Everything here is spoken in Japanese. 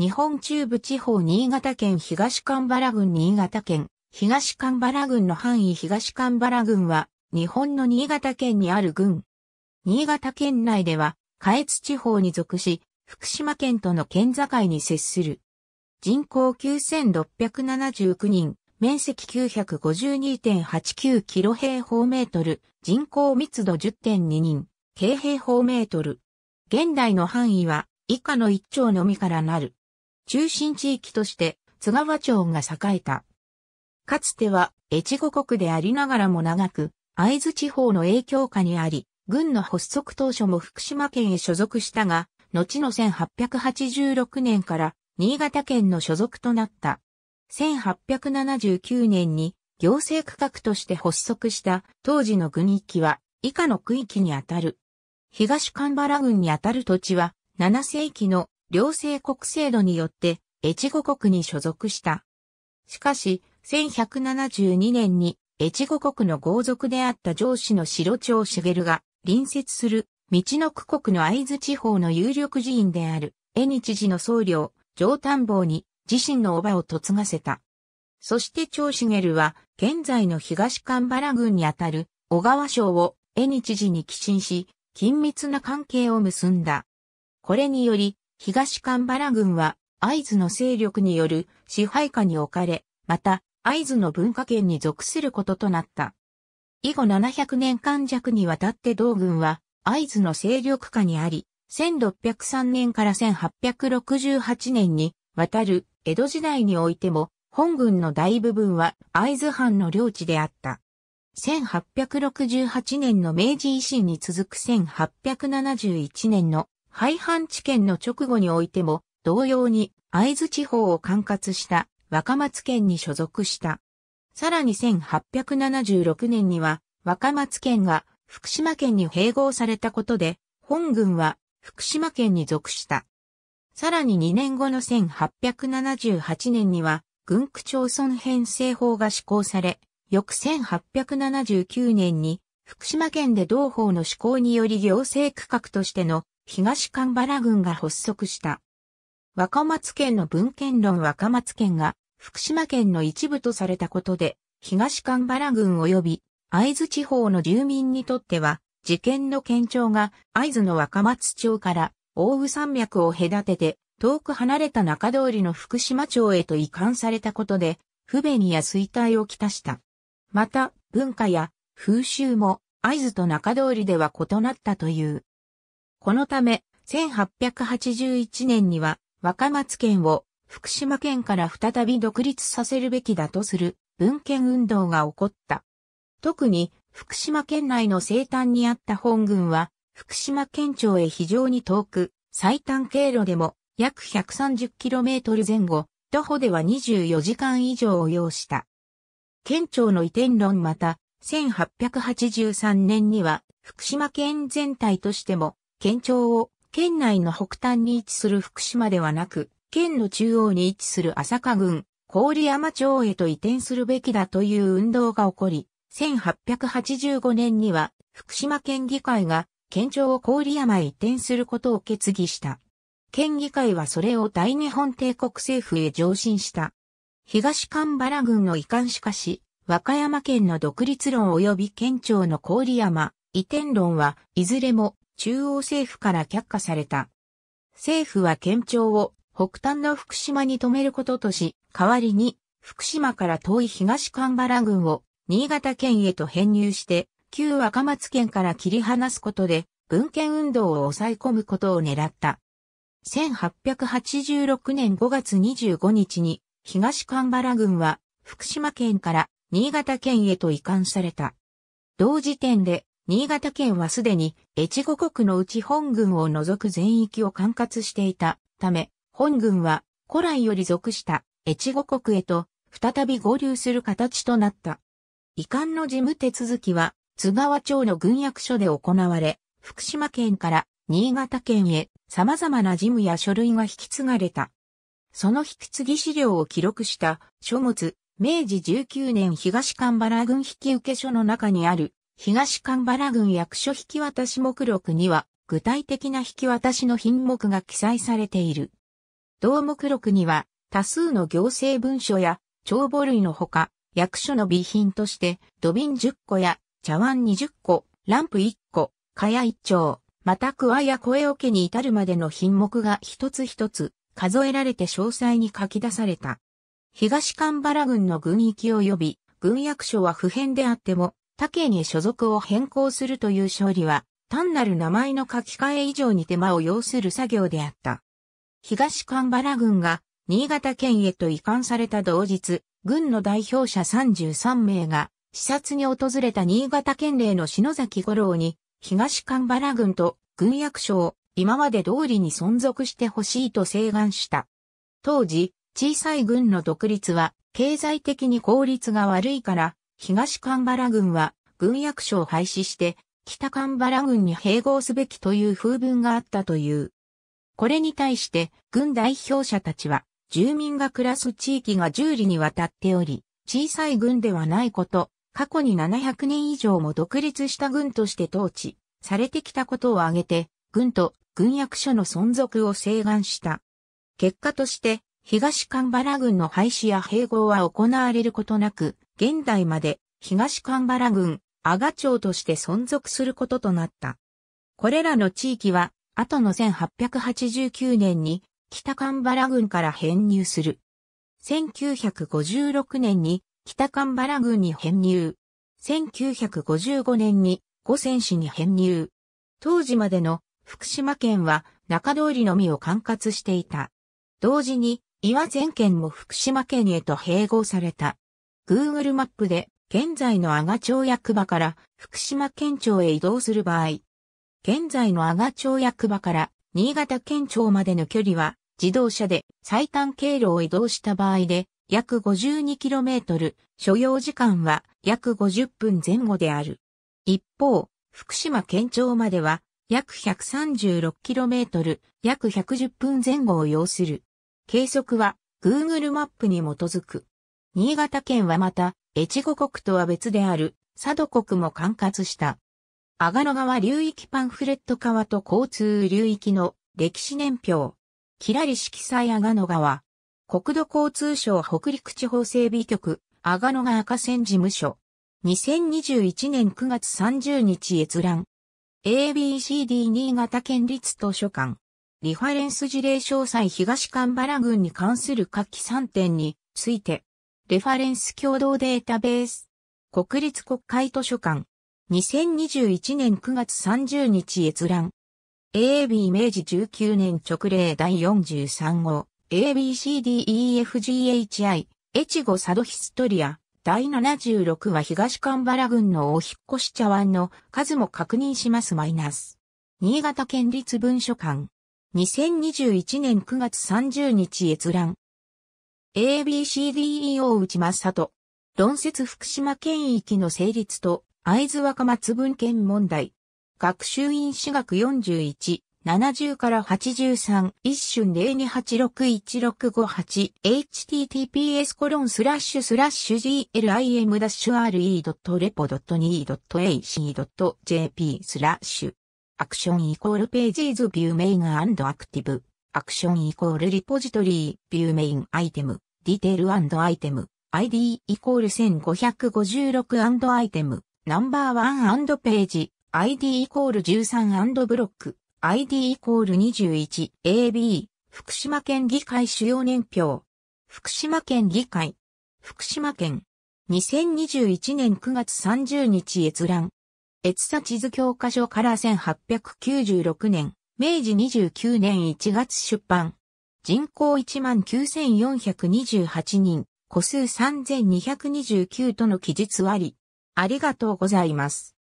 日本中部地方新潟県東神原郡新潟県東神原郡の範囲東神原郡は日本の新潟県にある郡。新潟県内では下越地方に属し福島県との県境に接する。人口9679人、面積952.89キロ平方メートル、人口密度10.2人、京平方メートル。現代の範囲は以下の一丁のみからなる。中心地域として津川町が栄えた。かつては越後国でありながらも長く、会津地方の影響下にあり、軍の発足当初も福島県へ所属したが、後の1886年から新潟県の所属となった。1879年に行政区画として発足した当時の軍域は以下の区域にあたる。東神原郡にあたる土地は7世紀の両政国制度によって、越後国に所属した。しかし、1172年に、越後国の豪族であった上司の白長茂が、隣接する、道の区国の会津地方の有力寺院である、江日寺の僧侶、上丹坊に、自身の叔母を嫁がせた。そして長茂は、現在の東神原郡にあたる、小川省を、江日寺に寄進し、緊密な関係を結んだ。これにより、東神原郡は、合図の勢力による支配下に置かれ、また、合図の文化圏に属することとなった。以後700年間弱にわたって同軍は、合図の勢力下にあり、1603年から1868年に渡る江戸時代においても、本軍の大部分は合図藩の領地であった。1868年の明治維新に続く1871年の廃藩置県の直後においても、同様に会津地方を管轄した若松県に所属した。さらに1876年には若松県が福島県に併合されたことで、本軍は福島県に属した。さらに2年後の1878年には、軍区町村編成法が施行され、翌1879年に、福島県で同法の施行により行政区画としての東神原郡が発足した。若松県の文献論若松県が福島県の一部とされたことで、東神原郡及び会津地方の住民にとっては、事件の県庁が会津の若松町から大宇山脈を隔てて、遠く離れた中通りの福島町へと移管されたことで、不便や衰退をきたした。また、文化や風習も、合図と中通りでは異なったという。このため、1881年には若松県を福島県から再び独立させるべきだとする文献運動が起こった。特に福島県内の西端にあった本軍は福島県庁へ非常に遠く、最短経路でも約 130km 前後、徒歩では24時間以上を要した。県庁の移転論また、1883年には福島県全体としても県庁を県内の北端に位置する福島ではなく、県の中央に位置する朝霞郡、郡山町へと移転するべきだという運動が起こり、1885年には福島県議会が県庁を郡山へ移転することを決議した。県議会はそれを大日本帝国政府へ上申した。東神原郡の移管しかし、和歌山県の独立論及び県庁の郡山、移転論はいずれも中央政府から却下された。政府は県庁を北端の福島に止めることとし、代わりに福島から遠い東神原郡を新潟県へと編入して、旧若松県から切り離すことで文献運動を抑え込むことを狙った。1886年5月25日に東神原郡は福島県から新潟県へと移管された。同時点で新潟県はすでに越後国のうち本軍を除く全域を管轄していたため、本軍は古来より属した越後国へと再び合流する形となった。遺憾の事務手続きは津川町の軍役所で行われ、福島県から新潟県へ様々な事務や書類が引き継がれた。その引き継ぎ資料を記録した書物、明治19年東神原軍引受所の中にある東神原郡役所引渡目録には、具体的な引き渡しの品目が記載されている。同目録には、多数の行政文書や、帳簿類のほか、役所の備品として、土瓶10個や、茶碗20個、ランプ1個、蚊帳1丁、また桑や声桶に至るまでの品目が一つ一つ、数えられて詳細に書き出された。東神原郡の軍域及び、軍役所は普遍であっても、他県に所属を変更するという勝利は、単なる名前の書き換え以上に手間を要する作業であった。東神原軍が新潟県へと移管された同日、軍の代表者33名が視察に訪れた新潟県令の篠崎五郎に、東神原軍と軍役所を今まで通りに存続してほしいと請願した。当時、小さい軍の独立は経済的に効率が悪いから東神原郡は軍役所を廃止して北神原郡に併合すべきという風文があったという。これに対して軍代表者たちは住民が暮らす地域が十里にわたっており、小さい軍ではないこと、過去に700年以上も独立した軍として統治されてきたことを挙げて、軍と軍役所の存続を請願した。結果として、東神原軍の廃止や併合は行われることなく、現代まで東神原郡阿賀町として存続することとなった。これらの地域は、後の1889年に北神原郡から編入する。1956年に北神原郡に編入。1955年に五泉市に編入。当時までの福島県は中通りのみを管轄していた。同時に岩全県も福島県へと併合された。Google マップで現在の阿賀町役場から福島県庁へ移動する場合、現在の阿賀町役場から新潟県庁までの距離は自動車で最短経路を移動した場合で約 52km、所要時間は約50分前後である。一方、福島県庁までは約 136km、約110分前後を要する。計測は Google マップに基づく。新潟県はまた、越後国とは別である、佐渡国も管轄した。阿賀野川流域パンフレット川と交通流域の歴史年表。キラリ色彩阿賀野川。国土交通省北陸地方整備局、阿賀野川河川事務所。2021年9月30日閲覧。ABCD 新潟県立図書館。リファレンス事例詳細東神原郡に関する下記3点について、レファレンス共同データベース。国立国会図書館。2021年9月30日閲覧。AAB 明治19年直令第43号。ABCDEFGHI。越後佐渡ヒストリア。第76話東神原郡の大引越し茶碗の数も確認しますマイナス。新潟県立文書館。2021年9月30日閲覧。ABCDEO 内正人。論説福島県域の成立と、会津若松文献問題。学習院私学41、70から83、一瞬02861658、https コロンスラッシュスラッシュ g l i m r e r e p o n e a c j p スラッシュ。アクションイコールページーズビューメインアクティブ。アクションイコールリポジトリービューメインアイテム。ディテールアイテム、ID イコール1556アイテム、ナンバー1ページ、ID イコール13ブロック、ID イコール 21AB、福島県議会主要年表、福島県議会、福島県、2021年9月30日閲覧、閲査地図教科書から1896年、明治29年1月出版。人口19,428人、個数3229との記述あり。ありがとうございます。